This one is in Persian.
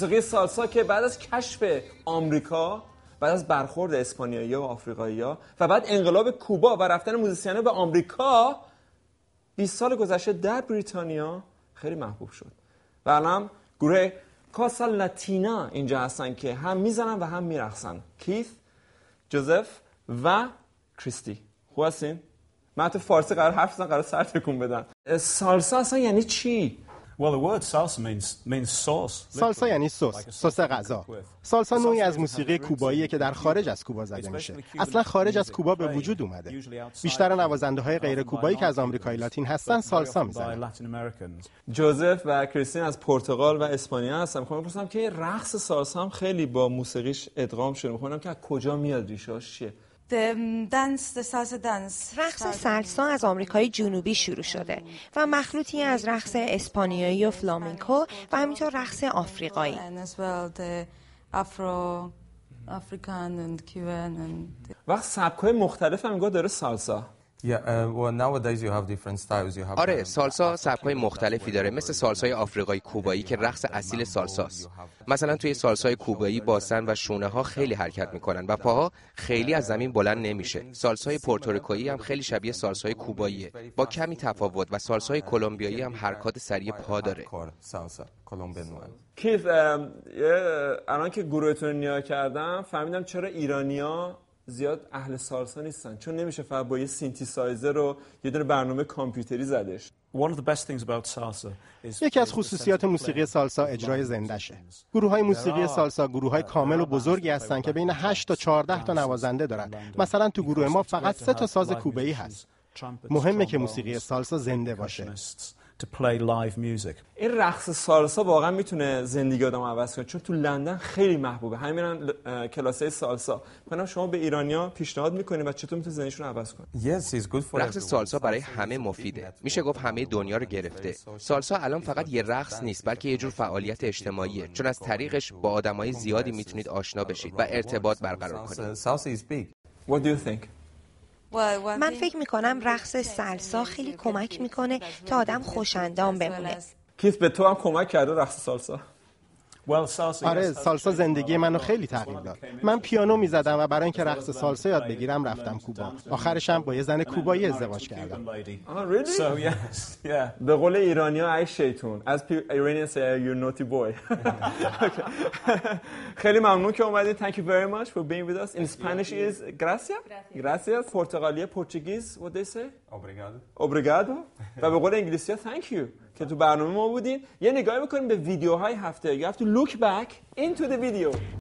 موسیقی سالسا که بعد از کشف آمریکا بعد از برخورد اسپانیایی و آفریقایی ها و بعد انقلاب کوبا و رفتن موزیسیانه به آمریکا 20 سال گذشته در بریتانیا خیلی محبوب شد و الان گروه کاسا لاتینا اینجا هستن که هم میزنن و هم میرقصن کیث جوزف و کریستی خوب هستین؟ من تو فارسی قرار حرف زن قرار سر تکون بدن سالسا اصلا یعنی چی سالسا یعنی سس سس غذا سالسا نوعی از موسیقی کوبایی که در خارج از کوبا زده میشه اصلا خارج از کوبا به وجود اومده بیشتر نوازنده های غیر کوبایی که از آمریکای لاتین هستن سالسا میزنن جوزف و کریستین از پرتغال و اسپانیا هستم خب، میخوام بپرسم که رقص سالسا هم خیلی با موسیقیش ادغام شده میخوام که از کجا میاد ریشاش چیه Um, رقص سلسا از آمریکای جنوبی شروع شده و مخلوطی از رقص اسپانیایی و فلامینکو و همینطور رقص آفریقایی وقت سبکای مختلف هم داره سالسا آره سالسا سبکای مختلفی داره مثل سالسای آفریقایی کوبایی که رقص اصیل سالساست مثلا توی سالسای کوبایی باسن و شونه ها خیلی حرکت میکنن و پاها خیلی از زمین بلند نمیشه سالسای پورتوریکویی هم خیلی شبیه سالسای کوباییه با کمی تفاوت و سالسای کلمبیایی هم حرکات سریع پا داره کیف الان که گروهتون نیا کردم فهمیدم چرا ایرانیا زیاد اهل سالسا نیستن چون نمیشه فقط با یه سینتی سایزر رو یه دونه برنامه کامپیوتری زدش یکی از خصوصیات موسیقی سالسا اجرای زندشه. گروه های موسیقی سالسا گروه های کامل و بزرگی هستند که بین 8 تا 14 تا نوازنده دارند. مثلا تو گروه ما فقط 3 تا ساز کوبه ای هست. مهمه که موسیقی سالسا زنده باشه. to play live music. این رقص سالسا واقعا میتونه زندگی آدم عوض کنه چون تو لندن خیلی محبوبه همین میرن کلاسه سالسا من شما به ایرانیا پیشنهاد میکنید و چطور میتونه زندگیشون عوض کنه yes, it's good for رقص سالسا برای همه مفیده میشه گفت همه دنیا رو گرفته سالسا الان فقط یه رقص نیست بلکه یه جور فعالیت اجتماعیه چون از طریقش با آدمای زیادی میتونید آشنا بشید و ارتباط برقرار کنید What do you think? من فکر میکنم رقص سلسا خیلی کمک میکنه تا آدم خوشندام بمونه کیس به تو هم کمک کرده رقص سالسا آره سالسا زندگی منو خیلی تغییر داد من پیانو می زدم و برای اینکه رقص سالسا یاد بگیرم رفتم کوبا آخرشم با یه زن کوبایی ازدواج کردم به قول ها ای شیطون از ایرانیان یو نوتی بوی خیلی ممنون که اومدید thank you very much for being with us in Spanish is gracias gracias پرتغالی پرتغیز what they say obrigado obrigado و به قول انگلیسی thank you که تو برنامه ما بودین یه نگاهی بکنیم به ویدیوهای هفته یا تو لوک بک این تو دی ویدیو